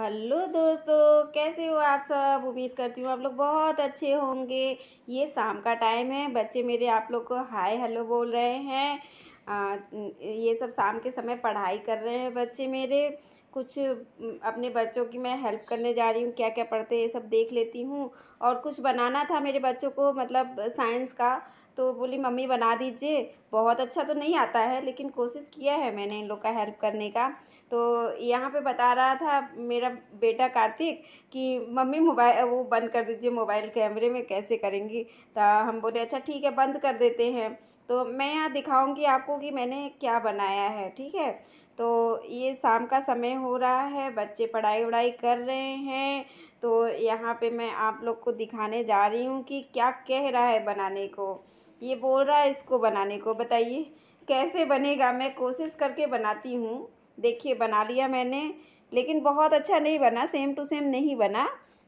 hello दोस्तों कैसे हो आप सब उम्मीद करती हूँ आप लोग बहुत अच्छे होंगे ये शाम का टाइम है बच्चे मेरे आप लोग को हाय हेलो बोल रहे हैं आ, ये सब शाम के समय पढ़ाई कर रहे हैं बच्चे मेरे कुछ अपने बच्चों की मैं हेल्प करने जा रही हूँ क्या क्या पढ़ते हैं ये सब देख लेती हूँ और कुछ बनाना था मेरे बच्चों को मतलब साइंस का तो बोली मम्मी बना दीजिए बहुत अच्छा तो नहीं आता है लेकिन कोशिश किया है मैंने इन लोग का हेल्प करने का तो यहाँ पे बता रहा था मेरा बेटा कार्तिक कि मम्मी मोबाइल वो बंद कर दीजिए मोबाइल कैमरे में कैसे करेंगी तो हम बोले अच्छा ठीक है बंद कर देते हैं तो मैं यहाँ दिखाऊँगी आपको कि मैंने क्या बनाया है ठीक है तो ये शाम का समय हो रहा है बच्चे पढ़ाई वढ़ाई कर रहे हैं तो यहाँ पे मैं आप लोग को दिखाने जा रही हूँ कि क्या कह रहा है बनाने को ये बोल रहा है इसको बनाने को बताइए कैसे बनेगा मैं कोशिश करके बनाती हूँ देखिए बना लिया मैंने लेकिन बहुत अच्छा नहीं बना सेम टू सेम नहीं बना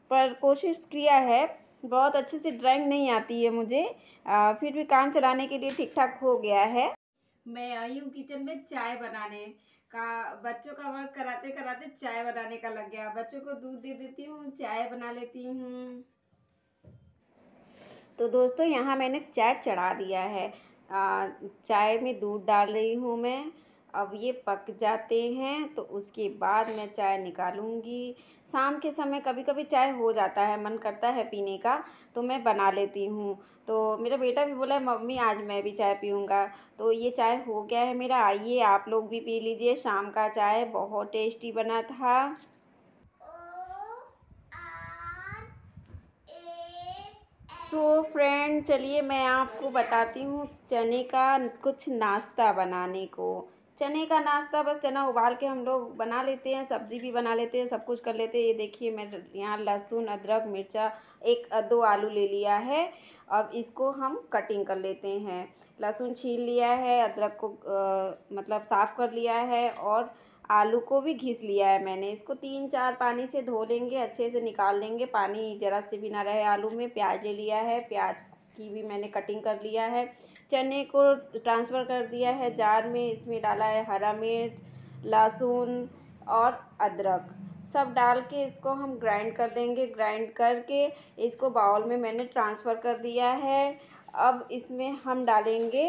पर कोशिश किया है बहुत अच्छे से ड्राइंग नहीं आती है मुझे आ, फिर भी काम चलाने के लिए ठीक ठाक हो गया है मैं आई हूँ किचन में चाय बनाने का बच्चों का वर्क कराते कराते चाय बनाने का लग गया बच्चों को दूध दे देती हूँ चाय बना लेती हूँ तो दोस्तों यहाँ मैंने चाय चढ़ा दिया है आ, चाय में दूध डाल रही हूँ मैं अब ये पक जाते हैं तो उसके बाद मैं चाय निकालूँगी शाम के समय कभी कभी चाय हो जाता है मन करता है पीने का तो मैं बना लेती हूँ तो मेरा बेटा भी बोला मम्मी आज मैं भी चाय पीऊँगा तो ये चाय हो गया है मेरा आइए आप लोग भी पी लीजिए शाम का चाय बहुत टेस्टी बना था सो so, फ्रेंड चलिए मैं आपको बताती हूँ चने का कुछ नाश्ता बनाने को चने का नाश्ता बस चना उबाल के हम लोग बना लेते हैं सब्ज़ी भी बना लेते हैं सब कुछ कर लेते हैं ये देखिए मैं यहाँ लहसुन अदरक मिर्चा एक दो आलू ले लिया है अब इसको हम कटिंग कर लेते हैं लहसुन छील लिया है अदरक को आ, मतलब साफ़ कर लिया है और आलू को भी घिस लिया है मैंने इसको तीन चार पानी से धो लेंगे अच्छे से निकाल लेंगे पानी ज़रा से भी ना रहे आलू में प्याज ले लिया है प्याज की भी मैंने कटिंग कर लिया है चने को ट्रांसफ़र कर दिया है जार में इसमें डाला है हरा मिर्च लहसुन और अदरक सब डाल के इसको हम ग्राइंड कर देंगे ग्राइंड करके इसको बाउल में मैंने ट्रांसफ़र कर दिया है अब इसमें हम डालेंगे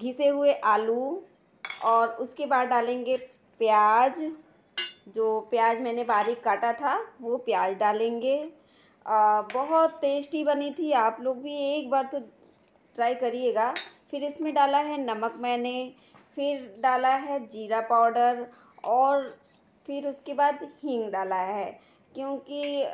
घिसे हुए आलू और उसके बाद डालेंगे प्याज जो प्याज मैंने बारीक काटा था वो प्याज डालेंगे आ, बहुत टेस्टी बनी थी आप लोग भी एक बार तो ट्राई करिएगा फिर इसमें डाला है नमक मैंने फिर डाला है जीरा पाउडर और फिर उसके बाद हींग डाला है क्योंकि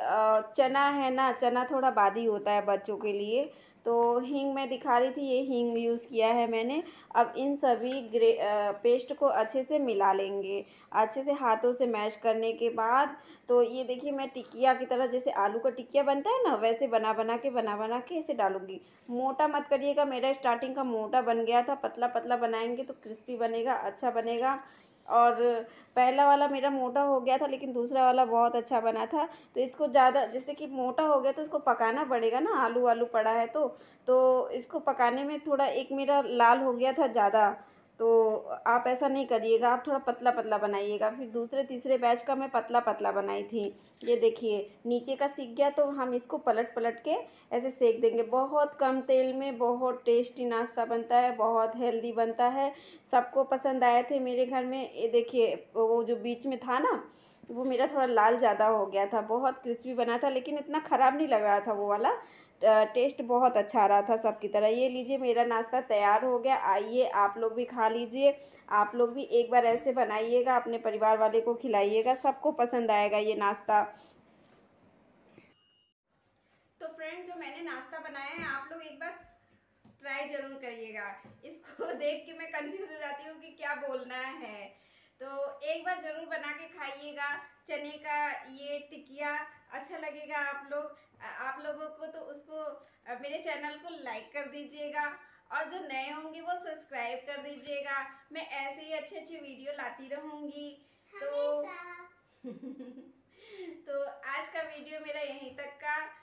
चना है ना चना थोड़ा बादी होता है बच्चों के लिए तो हींग मैं दिखा रही थी ये हींग यूज़ किया है मैंने अब इन सभी ग्रे पेस्ट को अच्छे से मिला लेंगे अच्छे से हाथों से मैश करने के बाद तो ये देखिए मैं टिकिया की तरह जैसे आलू का टिकिया बनता है ना वैसे बना बना के बना बना के इसे डालूंगी मोटा मत करिएगा मेरा स्टार्टिंग का मोटा बन गया था पतला पतला बनाएंगे तो क्रिस्पी बनेगा अच्छा बनेगा और पहला वाला मेरा मोटा हो गया था लेकिन दूसरा वाला बहुत अच्छा बना था तो इसको ज़्यादा जैसे कि मोटा हो गया तो इसको पकाना पड़ेगा ना आलू आलू पड़ा है तो तो इसको पकाने में थोड़ा एक मेरा लाल हो गया था ज़्यादा तो आप ऐसा नहीं करिएगा आप थोड़ा पतला पतला बनाइएगा फिर दूसरे तीसरे बैच का मैं पतला पतला बनाई थी ये देखिए नीचे का सीख गया तो हम इसको पलट पलट के ऐसे सेक देंगे बहुत कम तेल में बहुत टेस्टी नाश्ता बनता है बहुत हेल्दी बनता है सबको पसंद आए थे मेरे घर में ये देखिए वो जो बीच में था ना तो वो मेरा थोड़ा लाल ज़्यादा हो गया था बहुत क्रिस्पी बना था लेकिन इतना ख़राब नहीं लग रहा था वो वाला टेस्ट बहुत अच्छा आ रहा था सबकी तरह ये लीजिए मेरा नाश्ता तैयार हो गया आइए आप लोग भी खा लीजिए आप लोग भी एक बार ऐसे बनाइएगा अपने परिवार वाले को खिलाइएगा सबको पसंद आएगा ये नाश्ता तो फ्रेंड जो मैंने नाश्ता बनाया है आप लोग एक बार ट्राई ज़रूर करिएगा इसको देख के मैं कन्फ्यूज हो जाती हूँ कि क्या बोलना है तो एक बार ज़रूर बना के खाइएगा चने का ये टिकिया अच्छा लगेगा आप लोग आप लोगों को तो उसको मेरे चैनल को लाइक कर दीजिएगा और जो नए होंगे वो सब्सक्राइब कर दीजिएगा मैं ऐसे ही अच्छे अच्छे वीडियो लाती रहूँगी तो तो आज का वीडियो मेरा यहीं तक का